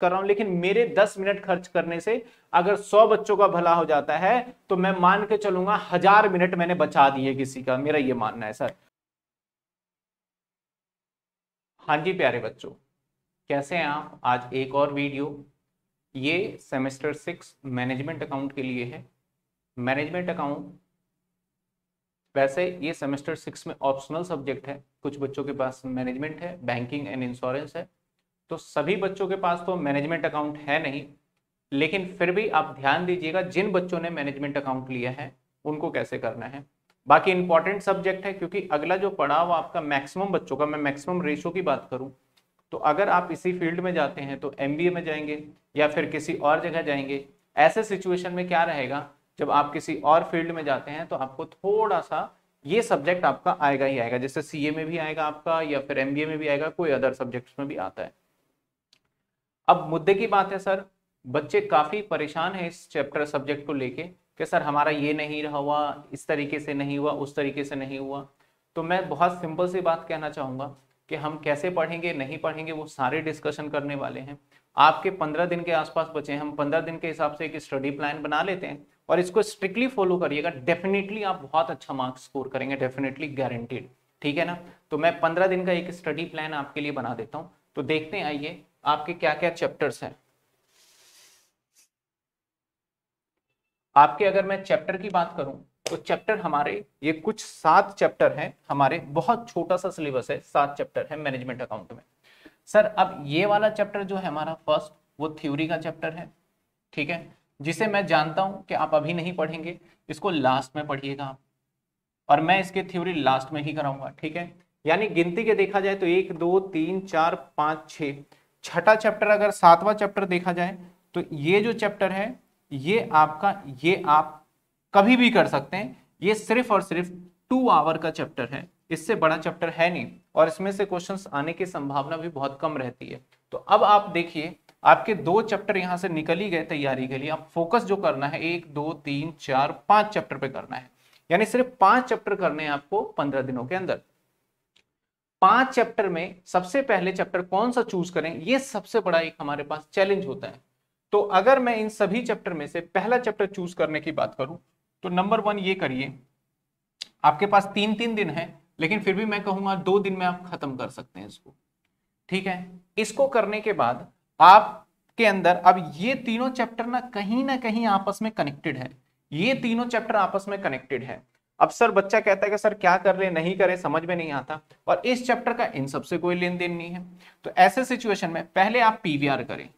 कर रहा हूं लेकिन मेरे 10 मिनट खर्च करने से अगर 100 बच्चों का भला हो जाता है तो मैं मान के चलूंगा हजार मिनट मैंने बचा दिए किसी का मेरा ये मानना है सर हाँ जी प्यारे बच्चों कैसे हैं आप आज एक और वीडियो ये सेमेस्टर सिक्स मैनेजमेंट अकाउंट के लिए है मैनेजमेंट अकाउंट वैसे ये सेमेस्टर सिक्स में ऑप्शनल सब्जेक्ट है कुछ बच्चों के पास मैनेजमेंट है बैंकिंग एंड इंश्योरेंस है तो सभी बच्चों के पास तो मैनेजमेंट अकाउंट है नहीं लेकिन फिर भी आप ध्यान दीजिएगा जिन बच्चों ने मैनेजमेंट अकाउंट लिया है उनको कैसे करना है बाकी इंपॉर्टेंट सब्जेक्ट है क्योंकि अगला जो पड़ाव आपका मैक्सिमम बच्चों का मैं मैक्सिमम रेशो की बात करूं तो अगर आप इसी फील्ड में जाते हैं तो एम में जाएंगे या फिर किसी और जगह जाएंगे ऐसे सिचुएशन में क्या रहेगा जब आप किसी और फील्ड में जाते हैं तो आपको थोड़ा सा ये सब्जेक्ट आपका आएगा ही आएगा जैसे सी में भी आएगा आपका या फिर एम में भी आएगा कोई अदर सब्जेक्ट में भी आता है अब मुद्दे की बात है सर बच्चे काफ़ी परेशान हैं इस चैप्टर सब्जेक्ट को लेके कि सर हमारा ये नहीं रहा हुआ इस तरीके से नहीं हुआ उस तरीके से नहीं हुआ तो मैं बहुत सिंपल सी बात कहना चाहूँगा कि हम कैसे पढ़ेंगे नहीं पढ़ेंगे वो सारे डिस्कशन करने वाले हैं आपके पंद्रह दिन के आसपास बचे हैं हम पंद्रह दिन के हिसाब से एक स्टडी प्लान बना लेते हैं और इसको स्ट्रिक्टली फॉलो करिएगा डेफिनेटली आप बहुत अच्छा मार्क्स स्कोर करेंगे डेफिनेटली गारंटीड ठीक है ना तो मैं पंद्रह दिन का एक स्टडी प्लान आपके लिए बना देता हूँ तो देखते आइए आपके क्या क्या चैप्टर्स हैं आपके अगर मैं चैप्टर की बात करूं तो चैप्टर हमारे ये कुछ सात चैप्टर हैं हमारे बहुत छोटा सा सिलेबस है सात चैप्टर है मैनेजमेंट अकाउंट में सर अब ये वाला चैप्टर जो है हमारा फर्स्ट वो थ्योरी का चैप्टर है ठीक है जिसे मैं जानता हूं कि आप अभी नहीं पढ़ेंगे इसको लास्ट में पढ़िएगा आप और मैं इसके थ्योरी लास्ट में ही कराऊंगा ठीक है यानी गिनती के देखा जाए तो एक दो तीन चार पांच छह छठा चैप्टर अगर सातवां चैप्टर देखा जाए तो ये जो चैप्टर है ये आपका ये आप कभी भी कर सकते हैं ये सिर्फ और सिर्फ टू आवर का चैप्टर है इससे बड़ा चैप्टर है नहीं और इसमें से क्वेश्चंस आने की संभावना भी बहुत कम रहती है तो अब आप देखिए आपके दो चैप्टर यहाँ से निकल ही गए तैयारी के लिए आप फोकस जो करना है एक दो तीन चार पांच चैप्टर पे करना है यानी सिर्फ पांच चैप्टर करने हैं आपको पंद्रह दिनों के अंदर पांच चैप्टर में सबसे पहले चैप्टर कौन सा चूज करें ये सबसे बड़ा एक हमारे पास चैलेंज होता है तो अगर मैं इन सभी चैप्टर में से पहला चैप्टर चूज करने की बात करूं तो नंबर वन ये करिए आपके पास तीन तीन दिन है लेकिन फिर भी मैं कहूंगा दो दिन में आप खत्म कर सकते हैं इसको ठीक है इसको करने के बाद आपके अंदर अब ये तीनों चैप्टर ना कहीं ना कहीं आपस में कनेक्टेड है ये तीनों चैप्टर आपस में कनेक्टेड है अब सर बच्चा कहता है कि सर क्या कर ले नहीं करे समझ में नहीं आता और इस चैप्टर का इन सबसे कोई लेन देन नहीं है तो ऐसे सिचुएशन में पहले आप पीवीआर करें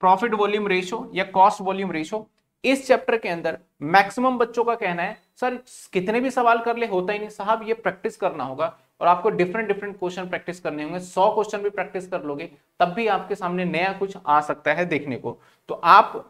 प्रॉफिट वॉल्यूम रेशो या कॉस्ट वॉल्यूम रेशो इस चैप्टर के अंदर मैक्सिमम बच्चों का कहना है सर कितने भी सवाल कर ले होता ही नहीं साहब ये प्रैक्टिस करना होगा और आपको डिफरेंट डिफरेंट क्वेश्चन प्रैक्टिस करने होंगे सौ क्वेश्चन भी प्रैक्टिस कर लोगे तब भी आपके सामने नया कुछ आ सकता है देखने को तो आप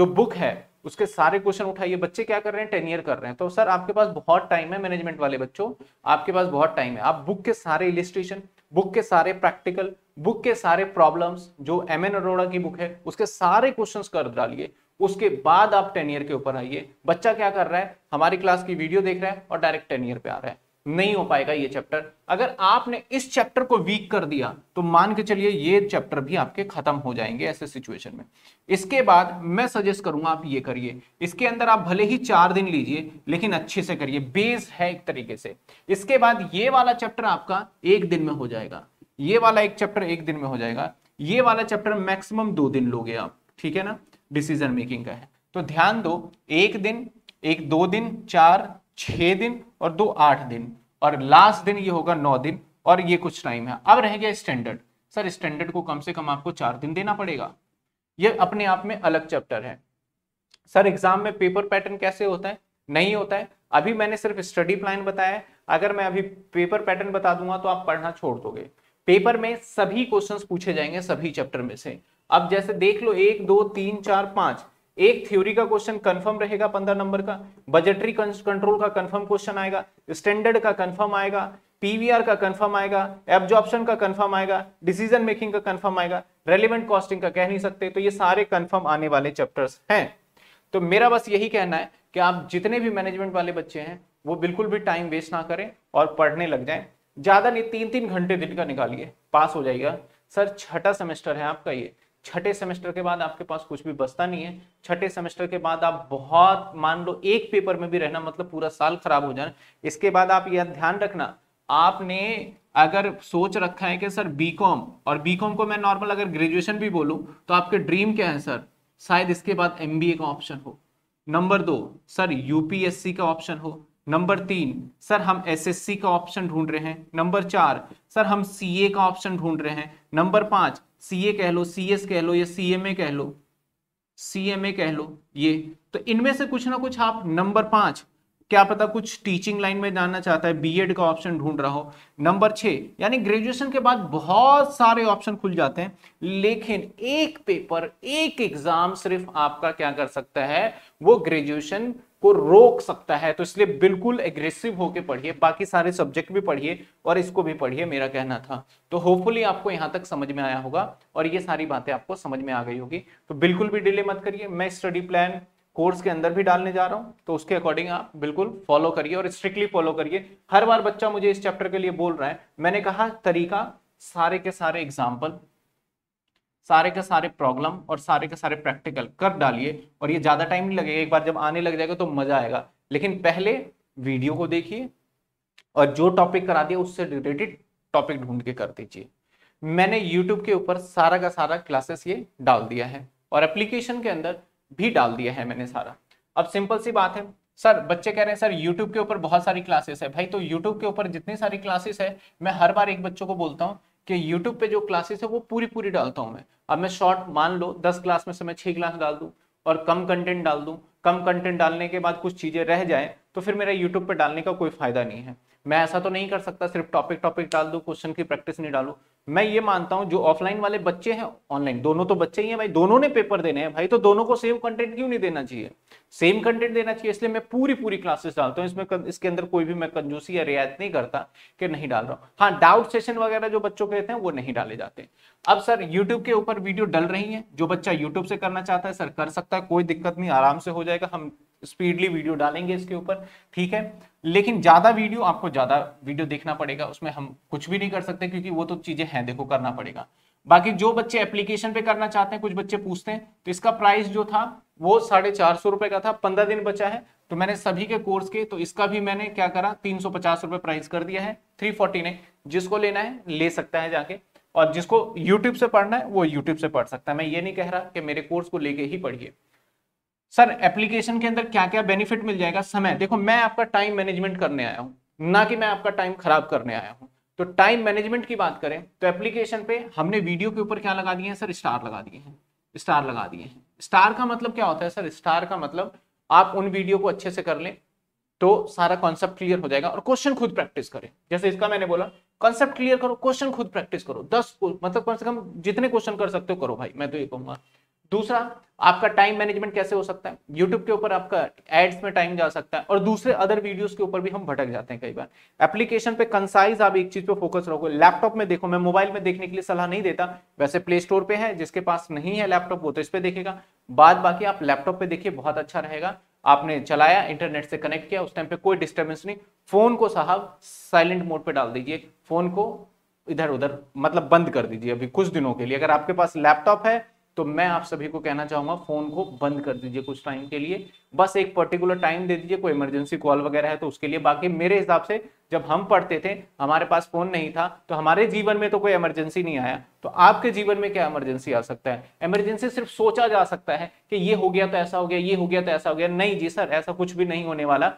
जो बुक है उसके सारे क्वेश्चन उठाइए बच्चे क्या कर रहे हैं टेन ईयर कर रहे हैं तो सर आपके पास बहुत टाइम है मैनेजमेंट वाले बच्चों आपके पास बहुत टाइम है आप बुक के सारे इलिस्ट्रेशन बुक के सारे प्रैक्टिकल बुक के सारे प्रॉब्लम्स जो एम एन अरोड़ा की बुक है उसके सारे क्वेश्चंस कर डालिए उसके बाद आप टेन ईयर के ऊपर आइए बच्चा क्या कर रहा है हमारी क्लास की वीडियो देख रहा है और डायरेक्ट टेन ईयर पे आ रहा है नहीं हो पाएगा ये चैप्टर अगर आपने इस चैप्टर को वीक कर दिया तो मान के चलिए ये चैप्टर भी आपके खत्म हो जाएंगे ऐसे सिचुएशन में इसके बाद मैं सजेस्ट करूंगा आप ये करिए इसके अंदर आप भले ही चार दिन लीजिए लेकिन अच्छे से करिए बेस है एक तरीके से इसके बाद ये वाला चैप्टर आपका एक दिन में हो जाएगा ये वाला एक चैप्टर एक दिन में हो जाएगा ये वाला चैप्टर मैक्सिमम दो दिन लोगे आप ठीक है ना डिसीजन मेकिंग का है तो ध्यान दो एक दिन एक दो दिन चार छह दिन और दो आठ दिन और लास्ट दिन ये होगा नौ दिन और ये कुछ टाइम है अब रह गया स्टैंडर्ड सर स्टैंडर्ड को कम से कम आपको चार दिन देना पड़ेगा ये अपने आप में अलग चैप्टर है सर एग्जाम में पेपर पैटर्न कैसे होता है नहीं होता है अभी मैंने सिर्फ स्टडी प्लान बताया अगर मैं अभी पेपर पैटर्न बता दूंगा तो आप पढ़ना छोड़ दोगे पेपर में सभी क्वेश्चंस पूछे जाएंगे सभी चैप्टर में से अब जैसे देख लो एक दो तीन चार पांच एक थ्योरी का क्वेश्चन कंफर्म रहेगा पंद्रह नंबर का बजटरी कंट्रोल का कंफर्म क्वेश्चन आएगा स्टैंडर्ड का कंफर्म आएगा पीवीआर का कंफर्म आएगा एब्जॉर्प्शन का कंफर्म आएगा डिसीजन मेकिंग का कंफर्म आएगा रेलिवेंट कॉस्टिंग का कह नहीं सकते तो ये सारे कंफर्म आने वाले चैप्टर्स हैं तो मेरा बस यही कहना है कि आप जितने भी मैनेजमेंट वाले बच्चे हैं वो बिल्कुल भी टाइम वेस्ट ना करें और पढ़ने लग जाए ज्यादा नहीं तीन तीन घंटे दिन का निकालिए पास हो जाएगा सर छठा सेमेस्टर है आपका ये छठे सेमेस्टर के बाद आपके पास कुछ भी बचता नहीं है छठे सेमेस्टर के बाद आप बहुत मान लो एक पेपर में भी रहना मतलब पूरा साल खराब हो जाना इसके बाद आप यह ध्यान रखना आपने अगर सोच रखा है कि सर बीकॉम और बीकॉम को मैं नॉर्मल अगर ग्रेजुएशन भी बोलूं तो आपके ड्रीम क्या है सर शायद इसके बाद एमबीए का ऑप्शन हो नंबर दो सर यूपीएससी का ऑप्शन हो नंबर तीन सर हम एसएससी का ऑप्शन ढूंढ रहे हैं नंबर चार सर हम सीए का ऑप्शन ढूंढ रहे हैं नंबर पांच सीए कह लो सीएस कह लो या सीएमए कह लो सीएमए कह लो ये तो इनमें से कुछ ना कुछ आप नंबर पांच क्या पता कुछ टीचिंग लाइन में जानना चाहता है बीएड का ऑप्शन ढूंढ रहा हो नंबर छह यानी ग्रेजुएशन के बाद बहुत सारे ऑप्शन खुल जाते हैं लेकिन एक पेपर एक एग्जाम सिर्फ आपका क्या कर सकता है वो ग्रेजुएशन को रोक सकता है तो इसलिए बिल्कुल एग्रेसिव होके पढ़िए बाकी सारे सब्जेक्ट भी पढ़िए और इसको भी पढ़िए मेरा कहना था तो होपफुली आपको यहां तक समझ में आया होगा और ये सारी बातें आपको समझ में आ गई होगी तो बिल्कुल भी डिले मत करिए मैं स्टडी प्लान कोर्स के अंदर भी डालने जा रहा हूँ तो उसके अकॉर्डिंग आप बिल्कुल फॉलो करिए और स्ट्रिक्टली फॉलो करिए हर बार बच्चा मुझे इस चैप्टर के लिए बोल रहा है मैंने कहा तरीका सारे के सारे एग्जाम्पल सारे का सारे प्रॉब्लम और सारे के सारे प्रैक्टिकल कर डालिए और ये ज़्यादा टाइम नहीं लगेगा एक बार जब आने लग जाएगा तो मज़ा आएगा लेकिन पहले वीडियो को देखिए और जो टॉपिक करा दिया उससे रिलेटेड टॉपिक ढूंढ के कर दीजिए मैंने यूट्यूब के ऊपर सारा का सारा क्लासेस ये डाल दिया है और एप्लीकेशन के अंदर भी डाल दिया है मैंने सारा अब सिंपल सी बात है सर बच्चे कह रहे हैं सर यूट्यूब के ऊपर बहुत सारी क्लासेस है भाई तो यूट्यूब के ऊपर जितनी सारी क्लासेस है मैं हर बार एक बच्चों को बोलता हूँ कि YouTube पे जो क्लासेस है वो पूरी पूरी डालता हूँ मैं अब मैं शॉर्ट मान लो दस क्लास में से मैं छः क्लास डाल दूँ और कम कंटेंट डाल दूँ कम कंटेंट डालने के बाद कुछ चीज़ें रह जाएँ तो फिर मेरा यूट्यूब पर डालने का कोई फायदा नहीं है मैं ऐसा तो नहीं कर सकता सिर्फ टॉपिक टॉपिक डाल दूँ क्वेश्चन की प्रैक्टिस नहीं डालूँ मैं ये मानता हूं जो ऑफलाइन वाले बच्चे हैं ऑनलाइन दोनों तो बच्चे ही हैं भाई दोनों ने पेपर देने हैं भाई तो दोनों को सेम कंटेंट क्यों नहीं देना चाहिए सेम कंटेंट देना चाहिए इसलिए मैं पूरी पूरी क्लासेस डालता हूँ इसमें इसके अंदर कोई भी मैं कंजूसी या रियायत नहीं करता कि नहीं डाल रहा हूँ हाँ डाउट सेशन वगैरह जो बच्चों के रहते हैं वो नहीं डाले जाते अब सर यूट्यूब के ऊपर वीडियो डल रही है जो बच्चा यूट्यूब से करना चाहता है सर कर सकता है कोई दिक्कत नहीं आराम से हो जाएगा हम स्पीडली वीडियो डालेंगे इसके ऊपर ठीक है लेकिन ज़्यादा वीडियो आपको ज़्यादा वीडियो देखना पड़ेगा उसमें हम कुछ भी नहीं कर सकते क्योंकि वो तो चीज़ें हैं देखो करना पड़ेगा बाकी जो बच्चे एप्लीकेशन पे करना चाहते हैं कुछ बच्चे पूछते हैं तो इसका प्राइस जो था वो साढ़े चार सौ रुपए का था पंद्रह दिन बचा है तो मैंने सभी के कोर्स के तो इसका भी मैंने क्या करा तीन सौ पचास रुपए प्राइस कर दिया है थ्री फोर्टी ने जिसको लेना है ले सकता है जाके और जिसको यूट्यूब से पढ़ना है वो यूट्यूब से पढ़ सकता है मैं ये नहीं कह रहा कि मेरे कोर्स को लेके ही पढ़िए सर एप्लीकेशन के अंदर क्या क्या बेनिफिट मिल जाएगा समय देखो मैं आपका टाइम मैनेजमेंट करने आया हूँ ना कि मैं आपका टाइम खराब करने आया हूँ तो टाइम मैनेजमेंट की बात करें तो एप्लीकेशन पे हमने वीडियो के ऊपर क्या लगा दिए हैं सर स्टार लगा दिए हैं स्टार लगा दिए हैं स्टार का मतलब क्या होता है सर स्टार का मतलब आप उन वीडियो को अच्छे से कर लें तो सारा कॉन्सेप्ट क्लियर हो जाएगा और क्वेश्चन खुद प्रैक्टिस करें जैसे इसका मैंने बोला कॉन्सेप्ट क्लियर करो क्वेश्चन खुद प्रैक्टिस करो दस मतलब कम से कम जितने क्वेश्चन कर सकते हो करो भाई मैं तो ये कहूंगा दूसरा आपका टाइम मैनेजमेंट कैसे हो सकता है यूट्यूब के ऊपर आपका एड्स में टाइम जा सकता है और दूसरे अदर वीडियोस के ऊपर भी हम भटक जाते हैं कई बार एप्लीकेशन पे कंसाइज आप एक चीज पे फोकस रखो लैपटॉप में देखो मैं मोबाइल में देखने के लिए सलाह नहीं देता वैसे प्ले स्टोर पे है जिसके पास नहीं है लैपटॉप वो तो इस पर देखेगा बाद बाकी आप लैपटॉप पे देखिए बहुत अच्छा रहेगा आपने चलाया इंटरनेट से कनेक्ट किया उस टाइम पे कोई डिस्टर्बेंस नहीं फोन को साहब साइलेंट मोड पे डाल दीजिए फोन को इधर उधर मतलब बंद कर दीजिए अभी कुछ दिनों के लिए अगर आपके पास लैपटॉप है तो मैं आप सभी को कहना चाहूंगा फोन को बंद कर दीजिए कुछ टाइम के लिए बस एक पर्टिकुलर टाइम दे दीजिए कोई इमरजेंसी कॉल वगैरह है तो उसके लिए बाकी मेरे हिसाब से जब हम पढ़ते थे हमारे पास फोन नहीं था तो हमारे जीवन में तो कोई इमरजेंसी नहीं आया तो आपके जीवन में क्या इमरजेंसी आ सकता है इमरजेंसी सिर्फ सोचा जा सकता है कि ये हो गया तो ऐसा हो गया ये हो गया तो ऐसा हो गया नहीं जी सर ऐसा कुछ भी नहीं होने वाला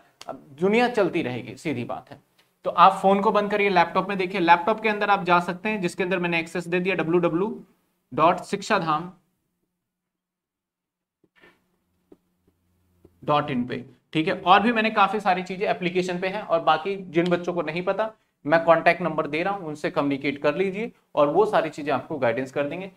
दुनिया चलती रहेगी सीधी बात है तो आप फोन को बंद करिए लैपटॉप में देखिए लैपटॉप के अंदर आप जा सकते हैं जिसके अंदर मैंने एक्सेस दे दिया डब्ल्यू डब्ल्यू डॉट शिक्षा धाम डॉट इन पे ठीक है और भी मैंने काफी सारी चीजें एप्लीकेशन पे हैं और बाकी जिन बच्चों को नहीं पता मैं कॉन्टैक्ट नंबर दे रहा हूं उनसे कम्युनिकेट कर लीजिए और वो सारी चीज़ें आपको गाइडेंस कर देंगे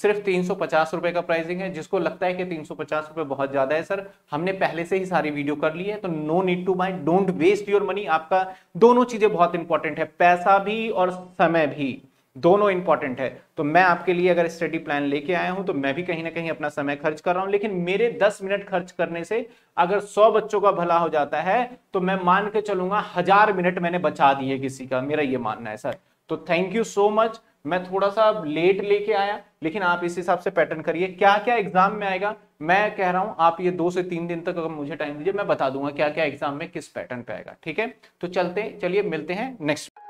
सिर्फ तीन सौ पचास का प्राइसिंग है जिसको लगता है कि तीन सौ पचास बहुत ज़्यादा है सर हमने पहले से ही सारी वीडियो कर ली है तो no need to buy don't waste your money आपका दोनों चीज़ें बहुत इंपॉर्टेंट है पैसा भी और समय भी दोनों इंपॉर्टेंट है तो मैं आपके लिए अगर स्टडी प्लान लेके आया हूं तो मैं भी कहीं ना कहीं अपना समय खर्च कर रहा हूं लेकिन मेरे 10 मिनट खर्च करने से अगर 100 बच्चों का भला हो जाता है तो मैं मान के चलूंगा हजार मिनट मैंने बचा दिए किसी का मेरा ये मानना है सर तो थैंक यू सो मच मैं थोड़ा सा लेट लेके आया लेकिन आप इस हिसाब से पैटर्न करिए क्या क्या एग्जाम में आएगा मैं कह रहा हूं आप ये दो से तीन दिन तक अगर मुझे टाइम दीजिए मैं बता दूंगा क्या क्या एग्जाम में किस पैटर्न पे आएगा ठीक है तो चलते चलिए मिलते हैं नेक्स्ट